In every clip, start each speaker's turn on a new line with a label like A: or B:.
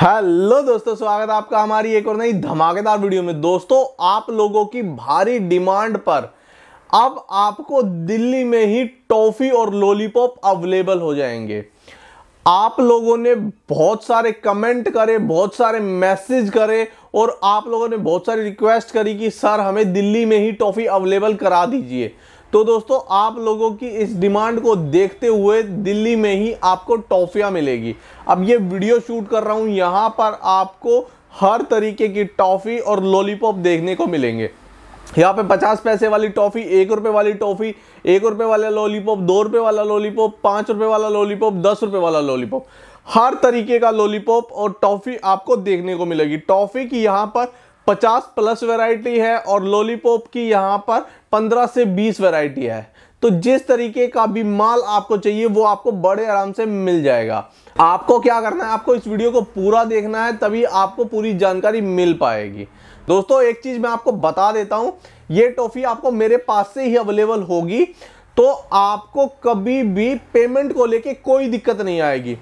A: hello दोस्तों स्वागत है आपका हमारी एक और नई धमाकेदार वीडियो में दोस्तों आप लोगों की भारी डिमांड पर अब आपको दिल्ली में ही टॉफ़ी और लॉलीपॉप अवेलेबल हो जाएंगे आप लोगों ने बहुत सारे कमेंट करे बहुत सारे मैसेज करे और आप लोगों ने बहुत सारी रिक्वेस्ट करी कि सर हमें दिल्ली में ही टॉफ़ी अवेलेबल करा दीजिए तो दोस्तों आप लोगों की इस डिमांड को देखते हुए दिल्ली में ही आपको टॉफिया मिलेगी अब ये वीडियो शूट कर रहा हूँ यहाँ पर आपको हर तरीके की टॉफ़ी और लॉलीपॉप देखने को मिलेंगे यहाँ पे पचास पैसे वाली टॉफ़ी एक रुपये वाली टॉफ़ी एक रुपये वाला लॉलीपॉप दो रुपये वाला लॉलीपॉप पाँच रुपये वाला लॉलीपॉप दस रुपये वाला लॉलीपॉप हर तरीके का लॉलीपॉप और टॉफ़ी आपको देखने को मिलेगी टॉफ़ी की यहाँ पर 50 प्लस वैरायटी है और लॉलीपॉप की यहाँ पर 15 से 20 वैरायटी है तो जिस तरीके का भी माल आपको चाहिए वो आपको बड़े आराम से मिल जाएगा आपको क्या करना है आपको इस वीडियो को पूरा देखना है तभी आपको पूरी जानकारी मिल पाएगी दोस्तों एक चीज़ मैं आपको बता देता हूं ये टॉफ़ी आपको मेरे पास से ही अवेलेबल होगी तो आपको कभी भी पेमेंट को लेके कोई दिक्कत नहीं आएगी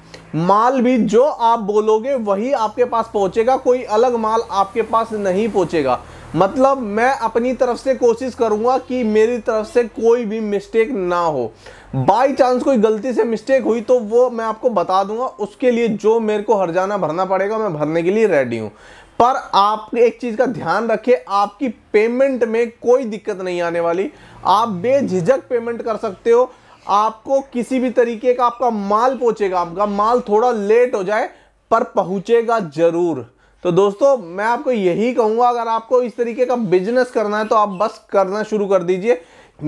A: माल भी जो आप बोलोगे वही आपके पास पहुंचेगा कोई अलग माल आपके पास नहीं पहुंचेगा मतलब मैं अपनी तरफ से कोशिश करूँगा कि मेरी तरफ से कोई भी मिस्टेक ना हो बाय चांस कोई गलती से मिस्टेक हुई तो वो मैं आपको बता दूंगा उसके लिए जो मेरे को हर जाना भरना पड़ेगा मैं भरने के लिए रेडी हूँ पर आप एक चीज़ का ध्यान रखें आपकी पेमेंट में कोई दिक्कत नहीं आने वाली आप बेझिझक पेमेंट कर सकते हो आपको किसी भी तरीके का आपका माल पहुँचेगा आपका माल थोड़ा लेट हो जाए पर पहुँचेगा ज़रूर तो दोस्तों मैं आपको यही कहूंगा अगर आपको इस तरीके का बिजनेस करना है तो आप बस करना शुरू कर दीजिए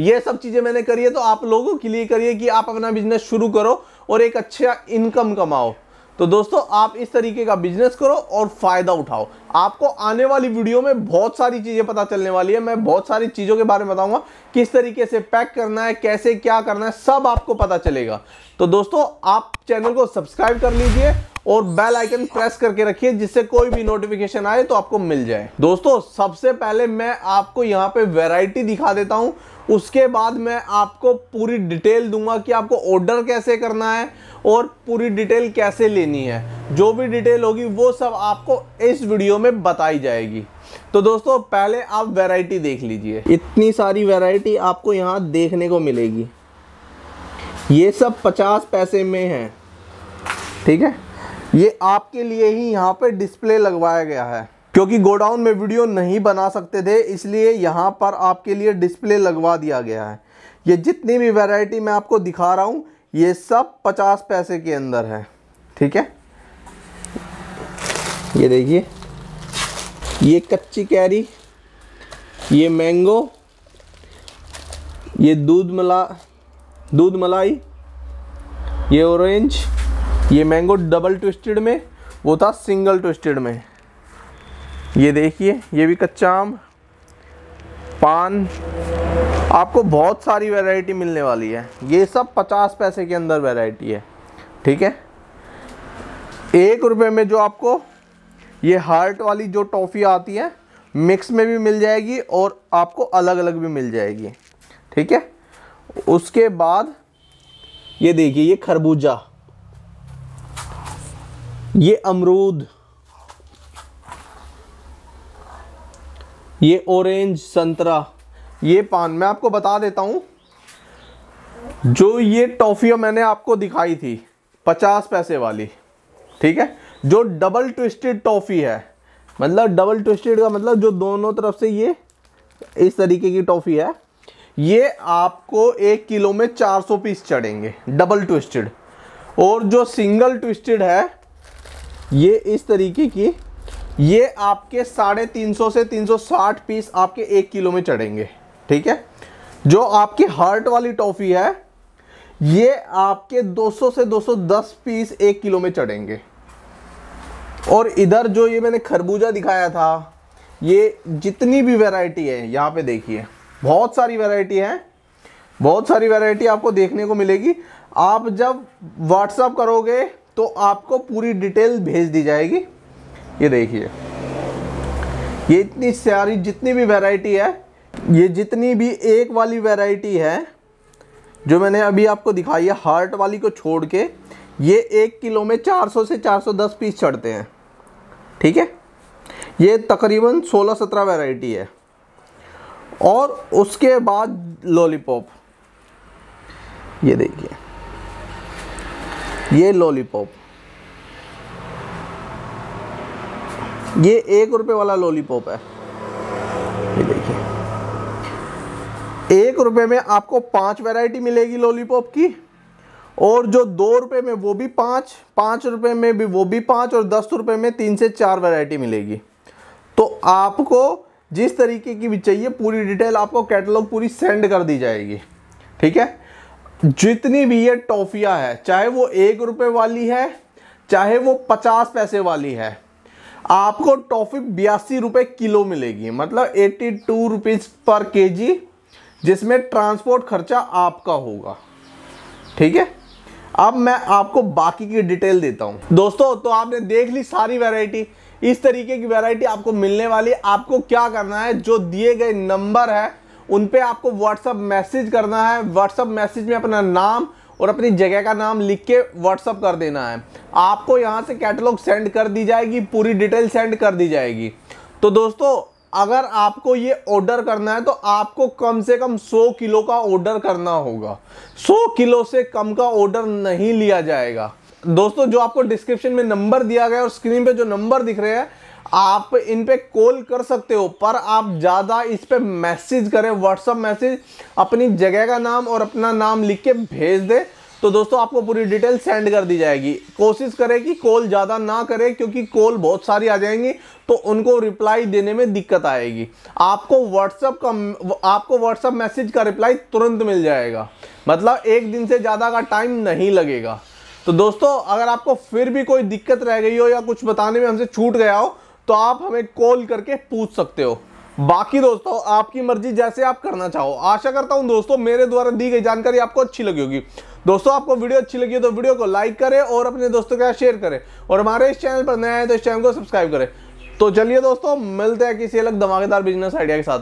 A: ये सब चीज़ें मैंने करी है तो आप लोगों के लिए करिए कि आप अपना बिजनेस शुरू करो और एक अच्छा इनकम कमाओ तो दोस्तों आप इस तरीके का बिजनेस करो और फ़ायदा उठाओ आपको आने वाली वीडियो में बहुत सारी चीज़ें पता चलने वाली है मैं बहुत सारी चीज़ों के बारे में बताऊंगा किस तरीके से पैक करना है कैसे क्या करना है सब आपको पता चलेगा तो दोस्तों आप चैनल को सब्सक्राइब कर लीजिए और बेल आइकन प्रेस करके रखिए जिससे कोई भी नोटिफिकेशन आए तो आपको मिल जाए दोस्तों सबसे पहले मैं आपको यहाँ पे वैरायटी दिखा देता हूँ उसके बाद मैं आपको पूरी डिटेल दूंगा कि आपको ऑर्डर कैसे करना है और पूरी डिटेल कैसे लेनी है जो भी डिटेल होगी वो सब आपको इस वीडियो में में बताई जाएगी तो दोस्तों पहले आप वैरायटी देख लीजिए इतनी सारी वैरायटी आपको यहाँ देखने को मिलेगी ये सब पचास पैसे में है ठीक है ये आपके लिए ही यहाँ पे डिस्प्ले लगवाया गया है क्योंकि गोडाउन में वीडियो नहीं बना सकते थे इसलिए यहाँ पर आपके लिए डिस्प्ले लगवा दिया गया है ये जितनी भी वैरायटी मैं आपको दिखा रहा हूँ ये सब पचास पैसे के अंदर है ठीक है ये देखिए ये कच्ची कैरी ये मैंगो ये दूध मला दूध मलाई ये ऑरेंज ये मैंगो डबल ट्विस्टेड में वो था सिंगल ट्विस्टेड में ये देखिए ये भी कच्चा आम पान आपको बहुत सारी वैरायटी मिलने वाली है ये सब पचास पैसे के अंदर वैरायटी है ठीक है एक रुपये में जो आपको ये हार्ट वाली जो टॉफ़ी आती है मिक्स में भी मिल जाएगी और आपको अलग अलग भी मिल जाएगी ठीक है उसके बाद ये देखिए ये खरबूजा ये अमरूद ये ऑरेंज संतरा ये पान मैं आपको बता देता हूं जो ये टॉफियां मैंने आपको दिखाई थी पचास पैसे वाली ठीक है जो डबल ट्विस्टेड टॉफ़ी है मतलब डबल ट्विस्टेड का मतलब जो दोनों तरफ से ये इस तरीके की टॉफ़ी है ये आपको एक किलो में 400 पीस चढ़ेंगे डबल ट्विस्टेड और जो सिंगल ट्विस्टेड है ये इस तरीके की ये आपके साढ़े तीन सौ से 360 पीस आपके एक किलो में चढ़ेंगे ठीक है जो आपकी हार्ट वाली टॉफ़ी है ये आपके 200 से 210 पीस एक किलो में चढ़ेंगे और इधर जो ये मैंने खरबूजा दिखाया था ये जितनी भी वैरायटी है यहाँ पे देखिए बहुत सारी वैरायटी है बहुत सारी वैरायटी आपको देखने को मिलेगी आप जब व्हाट्सअप करोगे तो आपको पूरी डिटेल भेज दी जाएगी ये देखिए ये इतनी सारी जितनी भी वैरायटी है ये जितनी भी एक वाली वैरायटी है जो मैंने अभी आपको दिखाई है हार्ट वाली को छोड़ के ये एक किलो में 400 से 410 पीस चढ़ते हैं ठीक है ये तकरीबन 16-17 वैरायटी है और उसके बाद लॉलीपॉप ये देखिए ये लॉलीपॉप ये एक रुपये वाला लॉलीपॉप है ये देखिए एक रुपये में आपको पांच वैरायटी मिलेगी लॉलीपॉप की और जो दो रुपये में वो भी पाँच पाँच रुपये में भी वो भी पाँच और दस रुपये में तीन से चार वैरायटी मिलेगी तो आपको जिस तरीके की भी चाहिए पूरी डिटेल आपको कैटलॉग पूरी सेंड कर दी जाएगी ठीक है जितनी भी ये टॉफ़ियाँ है चाहे वो एक रुपये वाली है चाहे वो पचास पैसे वाली है आपको टॉफ़ी बयासी रुपये किलो मिलेगी मतलब एट्टी टू रुपीज़ पर के जी जिसमें ट्रांसपोर्ट खर्चा आपका होगा ठीक है अब मैं आपको बाकी की डिटेल देता हूँ दोस्तों तो आपने देख ली सारी वेरायटी इस तरीके की वेरायटी आपको मिलने वाली आपको क्या करना है जो दिए गए नंबर है उन पे आपको व्हाट्सअप मैसेज करना है व्हाट्सअप मैसेज में अपना नाम और अपनी जगह का नाम लिख के व्हाट्सअप कर देना है आपको यहाँ से कैटलॉग सेंड कर दी जाएगी पूरी डिटेल सेंड कर दी जाएगी तो दोस्तों अगर आपको ये ऑर्डर करना है तो आपको कम से कम 100 किलो का ऑर्डर करना होगा 100 किलो से कम का ऑर्डर नहीं लिया जाएगा दोस्तों जो आपको डिस्क्रिप्शन में नंबर दिया गया और स्क्रीन पे जो नंबर दिख रहे हैं आप इन पे कॉल कर सकते हो पर आप ज़्यादा इस पे मैसेज करें व्हाट्सअप मैसेज अपनी जगह का नाम और अपना नाम लिख के भेज दें तो दोस्तों आपको पूरी डिटेल सेंड कर दी जाएगी कोशिश करें कि कॉल ज़्यादा ना करें क्योंकि कॉल बहुत सारी आ जाएंगी तो उनको रिप्लाई देने में दिक्कत आएगी आपको व्हाट्सअप का आपको व्हाट्सअप मैसेज का रिप्लाई तुरंत मिल जाएगा मतलब एक दिन से ज़्यादा का टाइम नहीं लगेगा तो दोस्तों अगर आपको फिर भी कोई दिक्कत रह गई हो या कुछ बताने में हमसे छूट गया हो तो आप हमें कॉल करके पूछ सकते हो बाकी दोस्तों आपकी मर्जी जैसे आप करना चाहो आशा करता हूँ दोस्तों मेरे द्वारा दी गई जानकारी आपको अच्छी लगी होगी दोस्तों आपको वीडियो अच्छी लगी तो वीडियो को लाइक करें और अपने दोस्तों के साथ शेयर करें और हमारे इस चैनल पर नया है तो इस चैनल को सब्सक्राइब करें तो चलिए दोस्तों मिलते हैं किसी अलग धमाकेदार बिजनेस आइडिया के साथ